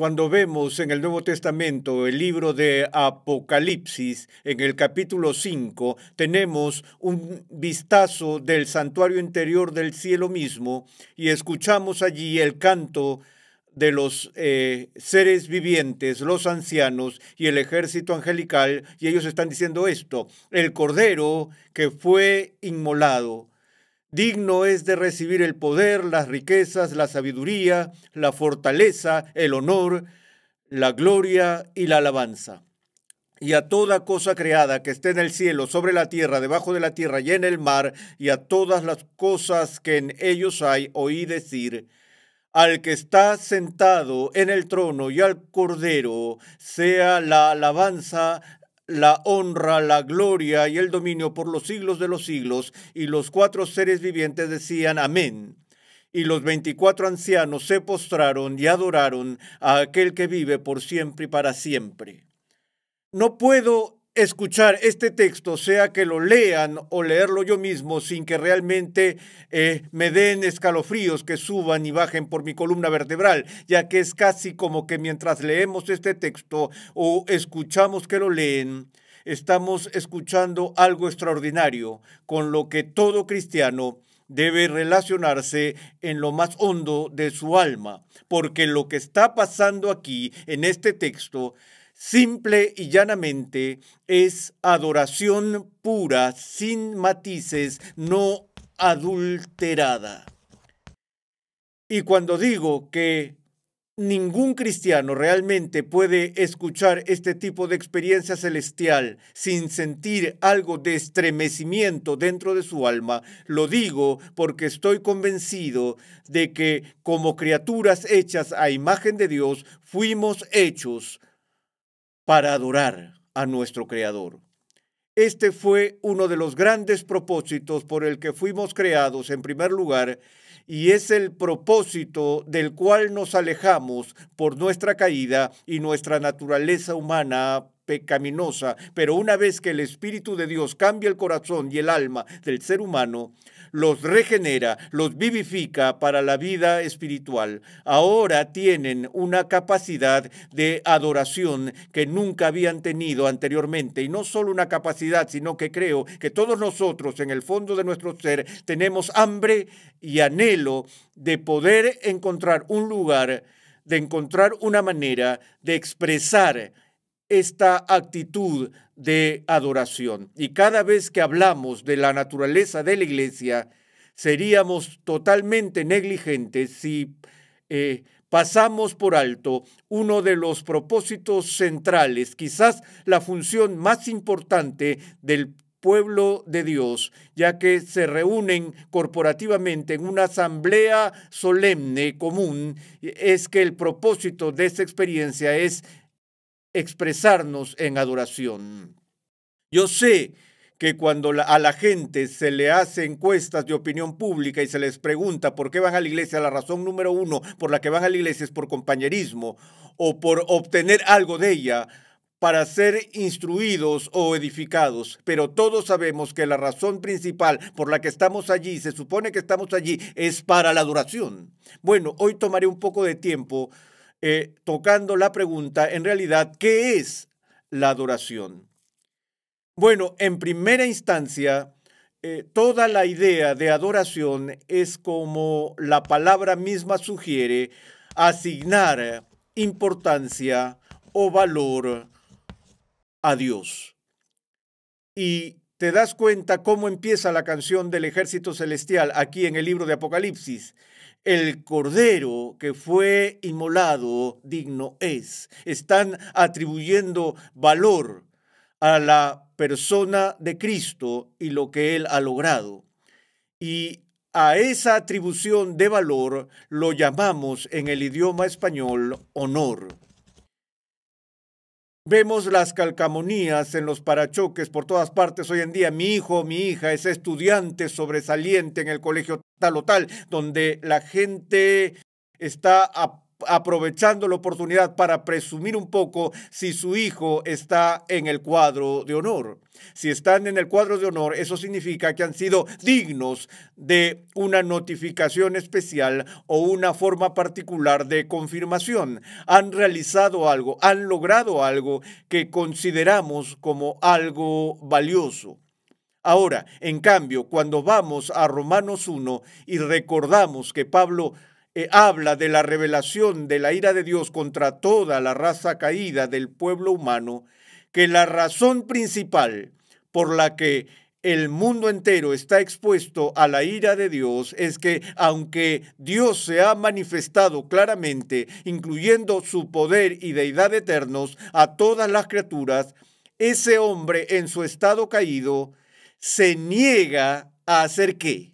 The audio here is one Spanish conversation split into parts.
Cuando vemos en el Nuevo Testamento el libro de Apocalipsis, en el capítulo 5, tenemos un vistazo del santuario interior del cielo mismo y escuchamos allí el canto de los eh, seres vivientes, los ancianos y el ejército angelical, y ellos están diciendo esto, el cordero que fue inmolado Digno es de recibir el poder, las riquezas, la sabiduría, la fortaleza, el honor, la gloria y la alabanza. Y a toda cosa creada que esté en el cielo, sobre la tierra, debajo de la tierra y en el mar, y a todas las cosas que en ellos hay, oí decir, al que está sentado en el trono y al cordero, sea la alabanza, la honra, la gloria y el dominio por los siglos de los siglos. Y los cuatro seres vivientes decían, amén. Y los veinticuatro ancianos se postraron y adoraron a aquel que vive por siempre y para siempre. No puedo escuchar este texto, sea que lo lean o leerlo yo mismo, sin que realmente eh, me den escalofríos que suban y bajen por mi columna vertebral, ya que es casi como que mientras leemos este texto o escuchamos que lo leen, estamos escuchando algo extraordinario con lo que todo cristiano debe relacionarse en lo más hondo de su alma, porque lo que está pasando aquí en este texto Simple y llanamente es adoración pura, sin matices, no adulterada. Y cuando digo que ningún cristiano realmente puede escuchar este tipo de experiencia celestial sin sentir algo de estremecimiento dentro de su alma. Lo digo porque estoy convencido de que como criaturas hechas a imagen de Dios, fuimos hechos para adorar a nuestro Creador. Este fue uno de los grandes propósitos por el que fuimos creados en primer lugar y es el propósito del cual nos alejamos por nuestra caída y nuestra naturaleza humana pecaminosa, pero una vez que el Espíritu de Dios cambia el corazón y el alma del ser humano, los regenera, los vivifica para la vida espiritual. Ahora tienen una capacidad de adoración que nunca habían tenido anteriormente. Y no solo una capacidad, sino que creo que todos nosotros en el fondo de nuestro ser tenemos hambre y anhelo de poder encontrar un lugar, de encontrar una manera de expresar esta actitud de adoración. Y cada vez que hablamos de la naturaleza de la iglesia, seríamos totalmente negligentes si eh, pasamos por alto uno de los propósitos centrales, quizás la función más importante del pueblo de Dios, ya que se reúnen corporativamente en una asamblea solemne común, es que el propósito de esa experiencia es expresarnos en adoración. Yo sé que cuando a la gente se le hace encuestas de opinión pública y se les pregunta por qué van a la iglesia, la razón número uno por la que van a la iglesia es por compañerismo o por obtener algo de ella para ser instruidos o edificados. Pero todos sabemos que la razón principal por la que estamos allí, se supone que estamos allí, es para la adoración. Bueno, hoy tomaré un poco de tiempo eh, tocando la pregunta, en realidad, ¿qué es la adoración? Bueno, en primera instancia, eh, toda la idea de adoración es como la palabra misma sugiere, asignar importancia o valor a Dios. Y te das cuenta cómo empieza la canción del ejército celestial aquí en el libro de Apocalipsis. El cordero que fue inmolado digno es. Están atribuyendo valor a la persona de Cristo y lo que él ha logrado. Y a esa atribución de valor lo llamamos en el idioma español honor. Vemos las calcamonías en los parachoques por todas partes hoy en día. Mi hijo mi hija es estudiante sobresaliente en el colegio tal o tal, donde la gente está a aprovechando la oportunidad para presumir un poco si su hijo está en el cuadro de honor. Si están en el cuadro de honor, eso significa que han sido dignos de una notificación especial o una forma particular de confirmación. Han realizado algo, han logrado algo que consideramos como algo valioso. Ahora, en cambio, cuando vamos a Romanos 1 y recordamos que Pablo eh, habla de la revelación de la ira de Dios contra toda la raza caída del pueblo humano, que la razón principal por la que el mundo entero está expuesto a la ira de Dios es que aunque Dios se ha manifestado claramente, incluyendo su poder y deidad eternos, a todas las criaturas, ese hombre en su estado caído se niega a hacer qué?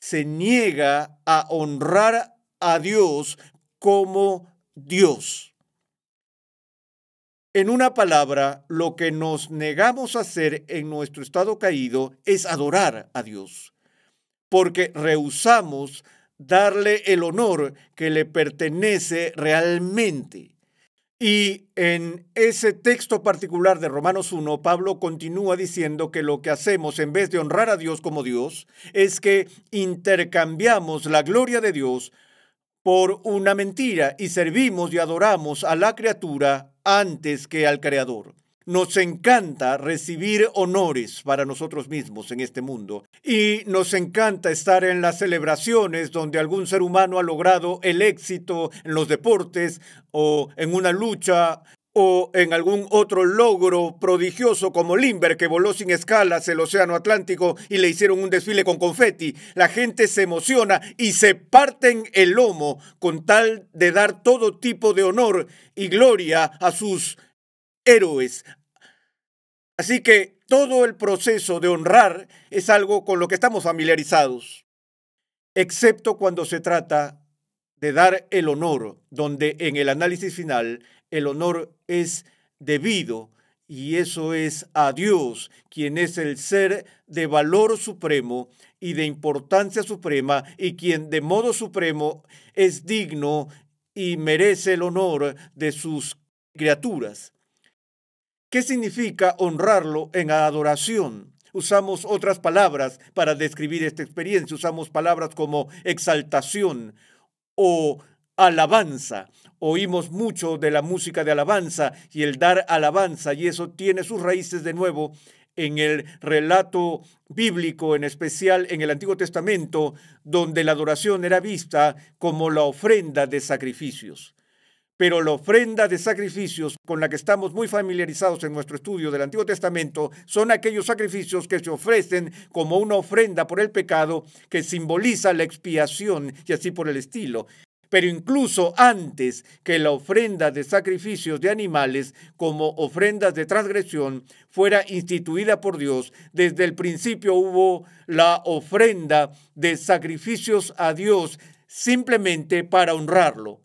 Se niega a honrar a Dios como Dios. En una palabra, lo que nos negamos a hacer en nuestro estado caído es adorar a Dios, porque rehusamos darle el honor que le pertenece realmente. Y en ese texto particular de Romanos 1, Pablo continúa diciendo que lo que hacemos en vez de honrar a Dios como Dios es que intercambiamos la gloria de Dios por una mentira y servimos y adoramos a la criatura antes que al Creador. Nos encanta recibir honores para nosotros mismos en este mundo y nos encanta estar en las celebraciones donde algún ser humano ha logrado el éxito en los deportes o en una lucha o en algún otro logro prodigioso como Limber, que voló sin escalas el Océano Atlántico y le hicieron un desfile con confeti. La gente se emociona y se parten el lomo con tal de dar todo tipo de honor y gloria a sus héroes. Así que todo el proceso de honrar es algo con lo que estamos familiarizados, excepto cuando se trata de dar el honor, donde en el análisis final el honor es debido y eso es a Dios, quien es el ser de valor supremo y de importancia suprema y quien de modo supremo es digno y merece el honor de sus criaturas. ¿Qué significa honrarlo en adoración? Usamos otras palabras para describir esta experiencia. Usamos palabras como exaltación o alabanza. Oímos mucho de la música de alabanza y el dar alabanza, y eso tiene sus raíces de nuevo en el relato bíblico, en especial en el Antiguo Testamento, donde la adoración era vista como la ofrenda de sacrificios. Pero la ofrenda de sacrificios con la que estamos muy familiarizados en nuestro estudio del Antiguo Testamento son aquellos sacrificios que se ofrecen como una ofrenda por el pecado que simboliza la expiación y así por el estilo pero incluso antes que la ofrenda de sacrificios de animales como ofrendas de transgresión fuera instituida por Dios, desde el principio hubo la ofrenda de sacrificios a Dios simplemente para honrarlo,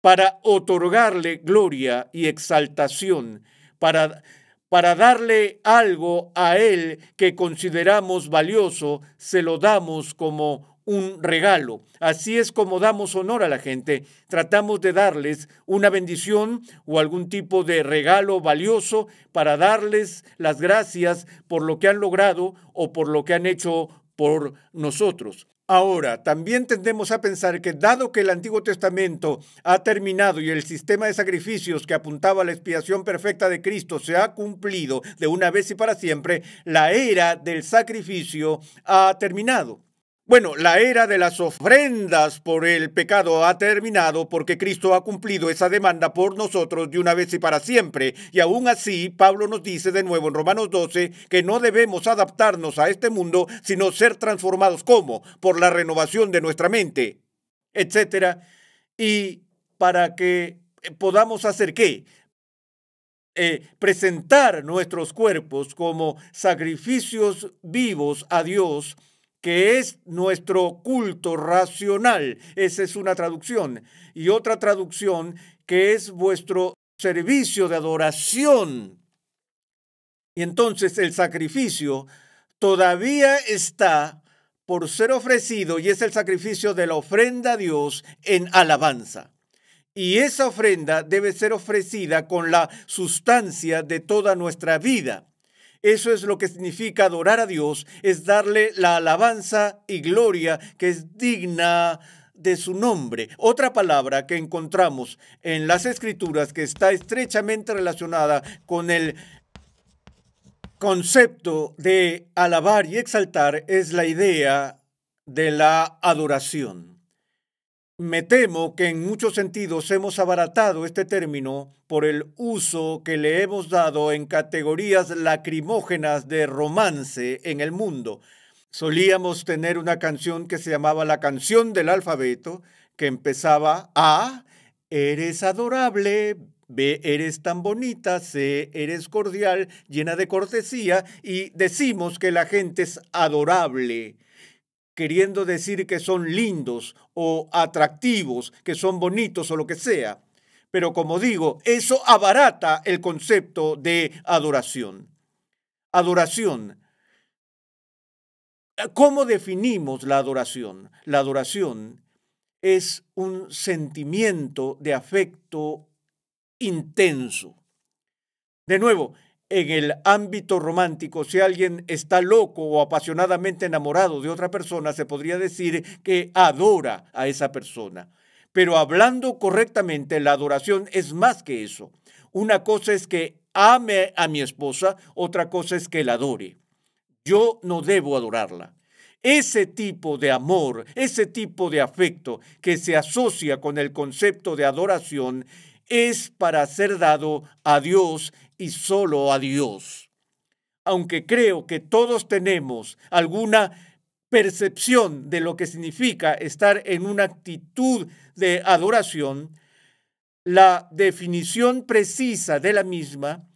para otorgarle gloria y exaltación, para para darle algo a Él que consideramos valioso, se lo damos como un regalo. Así es como damos honor a la gente. Tratamos de darles una bendición o algún tipo de regalo valioso para darles las gracias por lo que han logrado o por lo que han hecho por nosotros. Ahora, también tendemos a pensar que dado que el Antiguo Testamento ha terminado y el sistema de sacrificios que apuntaba a la expiación perfecta de Cristo se ha cumplido de una vez y para siempre, la era del sacrificio ha terminado. Bueno, la era de las ofrendas por el pecado ha terminado porque Cristo ha cumplido esa demanda por nosotros de una vez y para siempre. Y aún así, Pablo nos dice de nuevo en Romanos 12 que no debemos adaptarnos a este mundo, sino ser transformados como por la renovación de nuestra mente, etcétera. Y para que podamos hacer qué? Eh, presentar nuestros cuerpos como sacrificios vivos a Dios que es nuestro culto racional. Esa es una traducción. Y otra traducción que es vuestro servicio de adoración. Y entonces el sacrificio todavía está por ser ofrecido y es el sacrificio de la ofrenda a Dios en alabanza. Y esa ofrenda debe ser ofrecida con la sustancia de toda nuestra vida. Eso es lo que significa adorar a Dios, es darle la alabanza y gloria que es digna de su nombre. Otra palabra que encontramos en las escrituras que está estrechamente relacionada con el concepto de alabar y exaltar es la idea de la adoración. Me temo que en muchos sentidos hemos abaratado este término por el uso que le hemos dado en categorías lacrimógenas de romance en el mundo. Solíamos tener una canción que se llamaba La canción del alfabeto, que empezaba A, eres adorable, B, eres tan bonita, C, eres cordial, llena de cortesía, y decimos que la gente es adorable queriendo decir que son lindos o atractivos, que son bonitos o lo que sea. Pero como digo, eso abarata el concepto de adoración. Adoración. ¿Cómo definimos la adoración? La adoración es un sentimiento de afecto intenso. De nuevo, en el ámbito romántico, si alguien está loco o apasionadamente enamorado de otra persona, se podría decir que adora a esa persona. Pero hablando correctamente, la adoración es más que eso. Una cosa es que ame a mi esposa, otra cosa es que la adore. Yo no debo adorarla. Ese tipo de amor, ese tipo de afecto que se asocia con el concepto de adoración es para ser dado a Dios y solo a Dios. Aunque creo que todos tenemos alguna percepción de lo que significa estar en una actitud de adoración, la definición precisa de la misma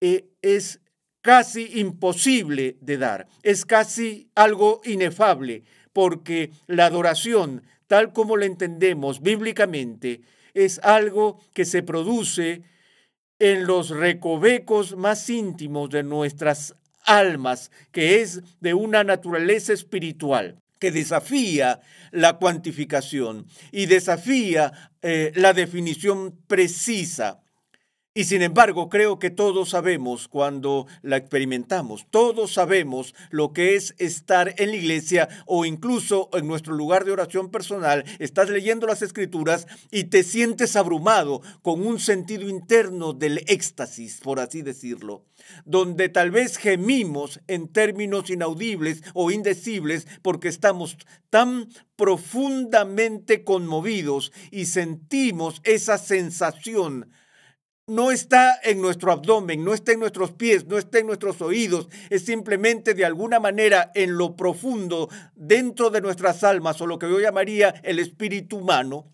eh, es casi imposible de dar, es casi algo inefable, porque la adoración, tal como la entendemos bíblicamente, es algo que se produce en los recovecos más íntimos de nuestras almas, que es de una naturaleza espiritual que desafía la cuantificación y desafía eh, la definición precisa. Y sin embargo, creo que todos sabemos cuando la experimentamos, todos sabemos lo que es estar en la iglesia o incluso en nuestro lugar de oración personal, estás leyendo las escrituras y te sientes abrumado con un sentido interno del éxtasis, por así decirlo, donde tal vez gemimos en términos inaudibles o indecibles porque estamos tan profundamente conmovidos y sentimos esa sensación no está en nuestro abdomen, no está en nuestros pies, no está en nuestros oídos, es simplemente de alguna manera en lo profundo, dentro de nuestras almas o lo que yo llamaría el espíritu humano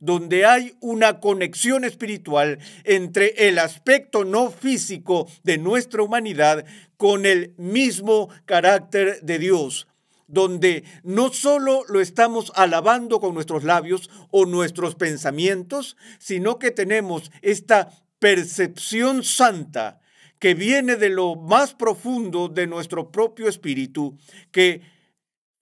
donde hay una conexión espiritual entre el aspecto no físico de nuestra humanidad con el mismo carácter de Dios, donde no solo lo estamos alabando con nuestros labios o nuestros pensamientos, sino que tenemos esta percepción santa que viene de lo más profundo de nuestro propio espíritu, que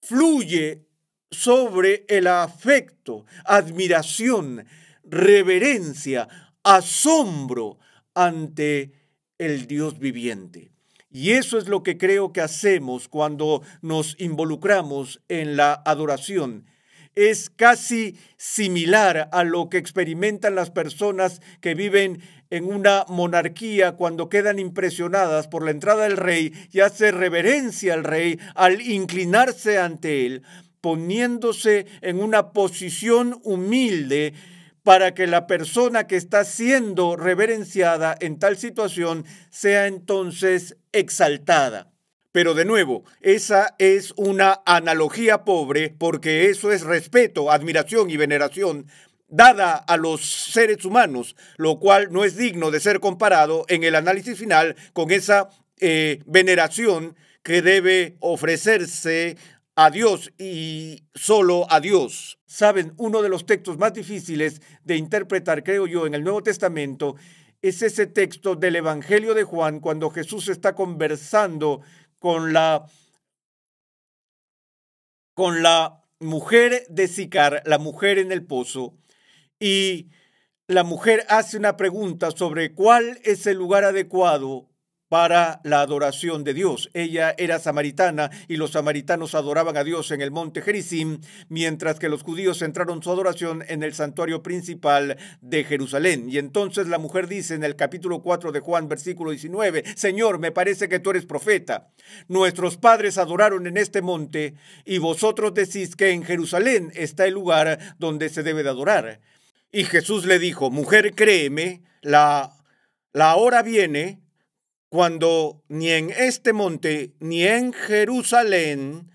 fluye sobre el afecto, admiración, reverencia, asombro ante el Dios viviente. Y eso es lo que creo que hacemos cuando nos involucramos en la adoración. Es casi similar a lo que experimentan las personas que viven en una monarquía, cuando quedan impresionadas por la entrada del rey y hace reverencia al rey al inclinarse ante él, poniéndose en una posición humilde para que la persona que está siendo reverenciada en tal situación sea entonces exaltada. Pero de nuevo, esa es una analogía pobre porque eso es respeto, admiración y veneración dada a los seres humanos, lo cual no es digno de ser comparado en el análisis final con esa eh, veneración que debe ofrecerse a Dios y solo a Dios. Saben, uno de los textos más difíciles de interpretar, creo yo, en el Nuevo Testamento es ese texto del Evangelio de Juan cuando Jesús está conversando con la con la mujer de Sicar, la mujer en el pozo, y la mujer hace una pregunta sobre cuál es el lugar adecuado para la adoración de Dios. Ella era samaritana y los samaritanos adoraban a Dios en el monte Gerizim, mientras que los judíos centraron su adoración en el santuario principal de Jerusalén. Y entonces la mujer dice en el capítulo 4 de Juan, versículo 19, Señor, me parece que tú eres profeta. Nuestros padres adoraron en este monte y vosotros decís que en Jerusalén está el lugar donde se debe de adorar. Y Jesús le dijo, mujer, créeme, la, la hora viene cuando ni en este monte ni en Jerusalén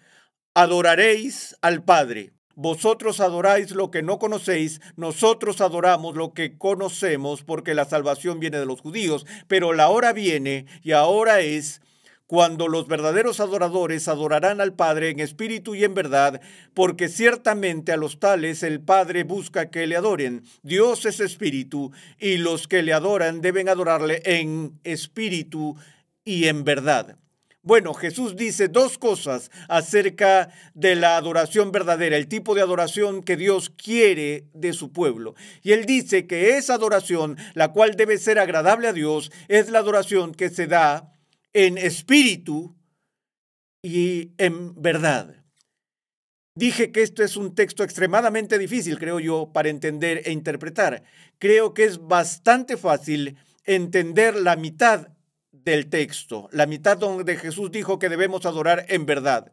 adoraréis al Padre. Vosotros adoráis lo que no conocéis, nosotros adoramos lo que conocemos, porque la salvación viene de los judíos, pero la hora viene y ahora es cuando los verdaderos adoradores adorarán al Padre en espíritu y en verdad, porque ciertamente a los tales el Padre busca que le adoren. Dios es espíritu, y los que le adoran deben adorarle en espíritu y en verdad. Bueno, Jesús dice dos cosas acerca de la adoración verdadera, el tipo de adoración que Dios quiere de su pueblo. Y él dice que esa adoración, la cual debe ser agradable a Dios, es la adoración que se da en espíritu y en verdad. Dije que esto es un texto extremadamente difícil, creo yo, para entender e interpretar. Creo que es bastante fácil entender la mitad del texto, la mitad donde Jesús dijo que debemos adorar en verdad,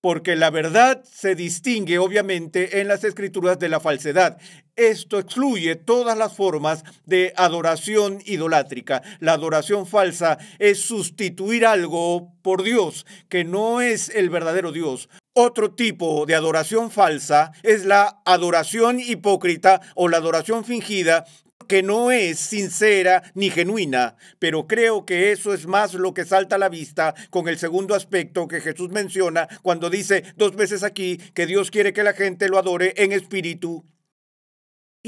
porque la verdad se distingue obviamente en las escrituras de la falsedad. Esto excluye todas las formas de adoración idolátrica. La adoración falsa es sustituir algo por Dios, que no es el verdadero Dios. Otro tipo de adoración falsa es la adoración hipócrita o la adoración fingida que no es sincera ni genuina, pero creo que eso es más lo que salta a la vista con el segundo aspecto que Jesús menciona cuando dice dos veces aquí que Dios quiere que la gente lo adore en espíritu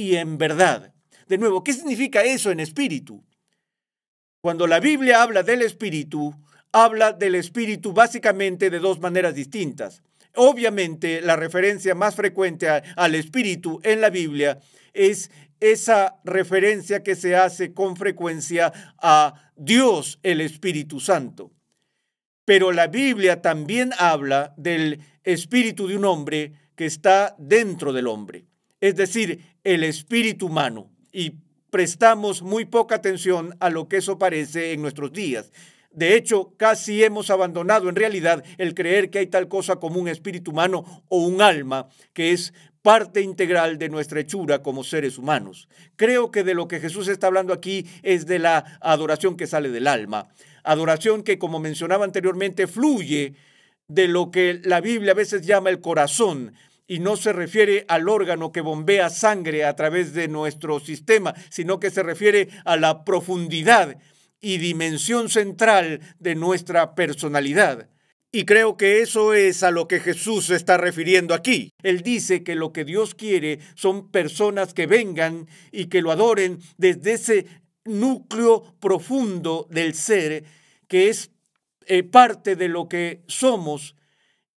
y en verdad. De nuevo, ¿qué significa eso en espíritu? Cuando la Biblia habla del espíritu, habla del espíritu básicamente de dos maneras distintas. Obviamente, la referencia más frecuente al espíritu en la Biblia es esa referencia que se hace con frecuencia a Dios, el Espíritu Santo. Pero la Biblia también habla del espíritu de un hombre que está dentro del hombre es decir, el espíritu humano, y prestamos muy poca atención a lo que eso parece en nuestros días. De hecho, casi hemos abandonado en realidad el creer que hay tal cosa como un espíritu humano o un alma, que es parte integral de nuestra hechura como seres humanos. Creo que de lo que Jesús está hablando aquí es de la adoración que sale del alma, adoración que, como mencionaba anteriormente, fluye de lo que la Biblia a veces llama el corazón, y no se refiere al órgano que bombea sangre a través de nuestro sistema, sino que se refiere a la profundidad y dimensión central de nuestra personalidad. Y creo que eso es a lo que Jesús se está refiriendo aquí. Él dice que lo que Dios quiere son personas que vengan y que lo adoren desde ese núcleo profundo del ser, que es eh, parte de lo que somos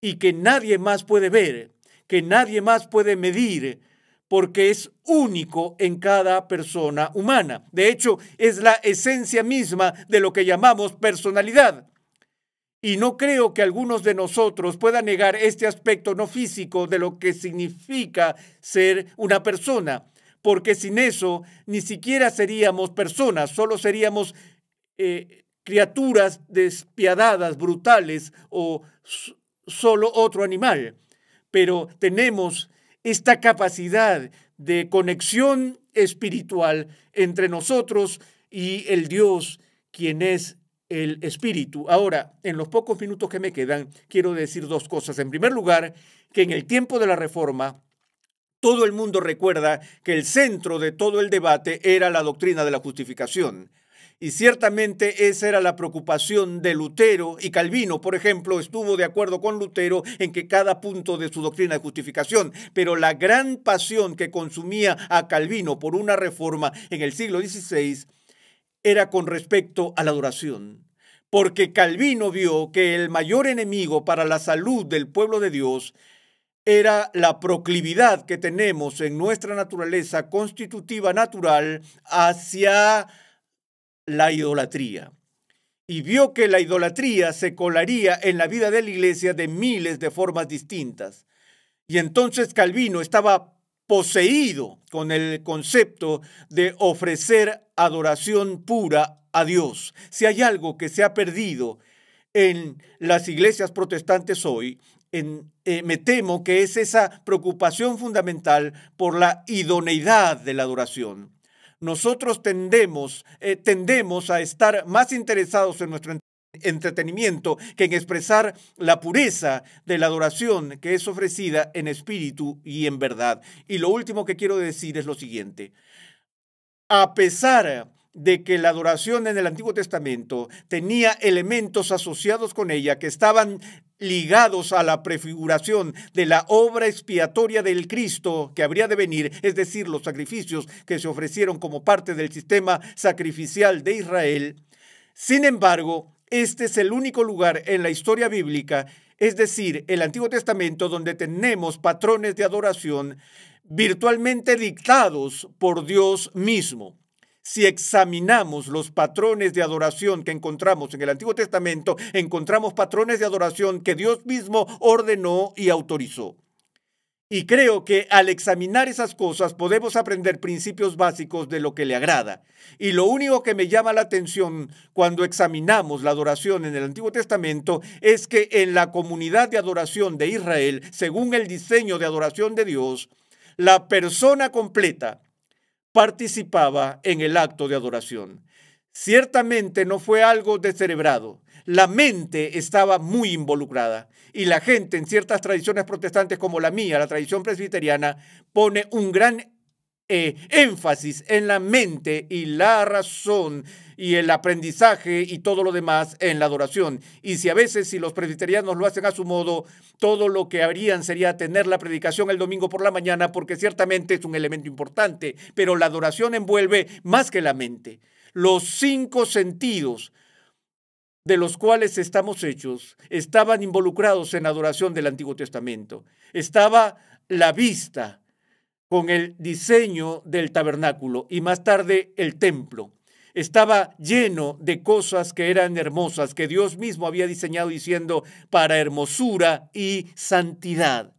y que nadie más puede ver que nadie más puede medir eh, porque es único en cada persona humana. De hecho, es la esencia misma de lo que llamamos personalidad. Y no creo que algunos de nosotros puedan negar este aspecto no físico de lo que significa ser una persona, porque sin eso ni siquiera seríamos personas, solo seríamos eh, criaturas despiadadas, brutales o solo otro animal pero tenemos esta capacidad de conexión espiritual entre nosotros y el Dios, quien es el Espíritu. Ahora, en los pocos minutos que me quedan, quiero decir dos cosas. En primer lugar, que en el tiempo de la Reforma, todo el mundo recuerda que el centro de todo el debate era la doctrina de la justificación. Y ciertamente esa era la preocupación de Lutero y Calvino, por ejemplo, estuvo de acuerdo con Lutero en que cada punto de su doctrina de justificación, pero la gran pasión que consumía a Calvino por una reforma en el siglo XVI era con respecto a la adoración, porque Calvino vio que el mayor enemigo para la salud del pueblo de Dios era la proclividad que tenemos en nuestra naturaleza constitutiva natural hacia la idolatría y vio que la idolatría se colaría en la vida de la iglesia de miles de formas distintas. Y entonces Calvino estaba poseído con el concepto de ofrecer adoración pura a Dios. Si hay algo que se ha perdido en las iglesias protestantes hoy, en, eh, me temo que es esa preocupación fundamental por la idoneidad de la adoración nosotros tendemos, eh, tendemos a estar más interesados en nuestro entretenimiento que en expresar la pureza de la adoración que es ofrecida en espíritu y en verdad. Y lo último que quiero decir es lo siguiente. A pesar de que la adoración en el Antiguo Testamento tenía elementos asociados con ella que estaban ligados a la prefiguración de la obra expiatoria del Cristo que habría de venir, es decir, los sacrificios que se ofrecieron como parte del sistema sacrificial de Israel. Sin embargo, este es el único lugar en la historia bíblica, es decir, el Antiguo Testamento, donde tenemos patrones de adoración virtualmente dictados por Dios mismo. Si examinamos los patrones de adoración que encontramos en el Antiguo Testamento, encontramos patrones de adoración que Dios mismo ordenó y autorizó. Y creo que al examinar esas cosas podemos aprender principios básicos de lo que le agrada. Y lo único que me llama la atención cuando examinamos la adoración en el Antiguo Testamento es que en la comunidad de adoración de Israel, según el diseño de adoración de Dios, la persona completa, participaba en el acto de adoración. Ciertamente no fue algo descerebrado. La mente estaba muy involucrada y la gente en ciertas tradiciones protestantes como la mía, la tradición presbiteriana, pone un gran eh, énfasis en la mente y la razón y el aprendizaje y todo lo demás en la adoración. Y si a veces, si los presbiterianos lo hacen a su modo, todo lo que harían sería tener la predicación el domingo por la mañana, porque ciertamente es un elemento importante, pero la adoración envuelve más que la mente, los cinco sentidos de los cuales estamos hechos, estaban involucrados en la adoración del Antiguo Testamento. Estaba la vista con el diseño del tabernáculo y más tarde el templo estaba lleno de cosas que eran hermosas, que Dios mismo había diseñado diciendo para hermosura y santidad.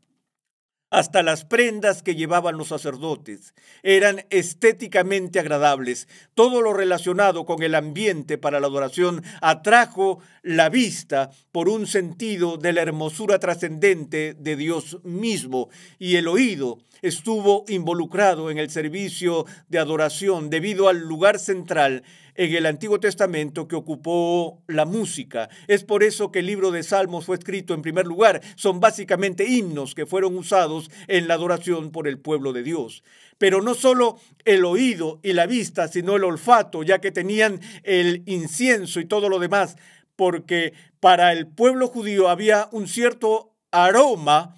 Hasta las prendas que llevaban los sacerdotes eran estéticamente agradables. Todo lo relacionado con el ambiente para la adoración atrajo la vista por un sentido de la hermosura trascendente de Dios mismo y el oído estuvo involucrado en el servicio de adoración debido al lugar central en el Antiguo Testamento que ocupó la música. Es por eso que el libro de Salmos fue escrito en primer lugar. Son básicamente himnos que fueron usados en la adoración por el pueblo de Dios. Pero no solo el oído y la vista, sino el olfato, ya que tenían el incienso y todo lo demás, porque para el pueblo judío había un cierto aroma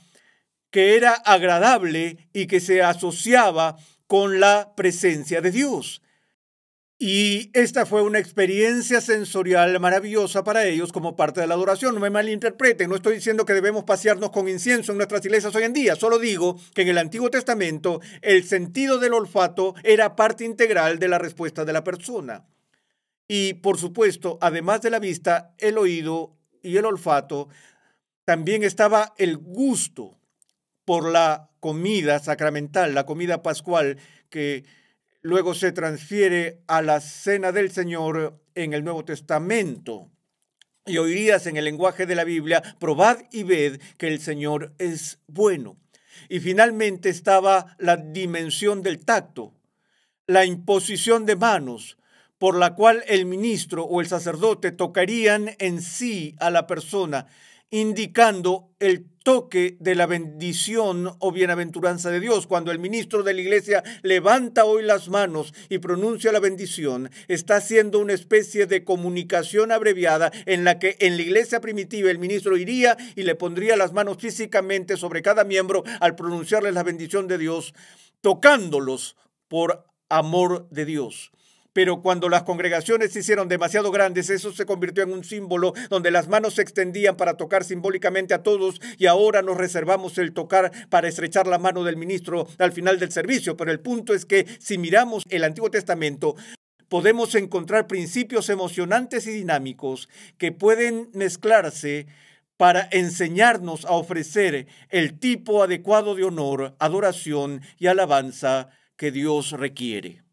que era agradable y que se asociaba con la presencia de Dios. Y esta fue una experiencia sensorial maravillosa para ellos como parte de la adoración. No me malinterpreten, no estoy diciendo que debemos pasearnos con incienso en nuestras iglesias hoy en día, solo digo que en el Antiguo Testamento el sentido del olfato era parte integral de la respuesta de la persona. Y por supuesto, además de la vista, el oído y el olfato, también estaba el gusto por la comida sacramental, la comida pascual que Luego se transfiere a la cena del Señor en el Nuevo Testamento. Y oirías en el lenguaje de la Biblia, probad y ved que el Señor es bueno. Y finalmente estaba la dimensión del tacto, la imposición de manos, por la cual el ministro o el sacerdote tocarían en sí a la persona indicando el toque de la bendición o bienaventuranza de Dios. Cuando el ministro de la iglesia levanta hoy las manos y pronuncia la bendición, está haciendo una especie de comunicación abreviada en la que en la iglesia primitiva el ministro iría y le pondría las manos físicamente sobre cada miembro al pronunciarles la bendición de Dios, tocándolos por amor de Dios. Pero cuando las congregaciones se hicieron demasiado grandes, eso se convirtió en un símbolo donde las manos se extendían para tocar simbólicamente a todos y ahora nos reservamos el tocar para estrechar la mano del ministro al final del servicio. Pero el punto es que si miramos el Antiguo Testamento, podemos encontrar principios emocionantes y dinámicos que pueden mezclarse para enseñarnos a ofrecer el tipo adecuado de honor, adoración y alabanza que Dios requiere.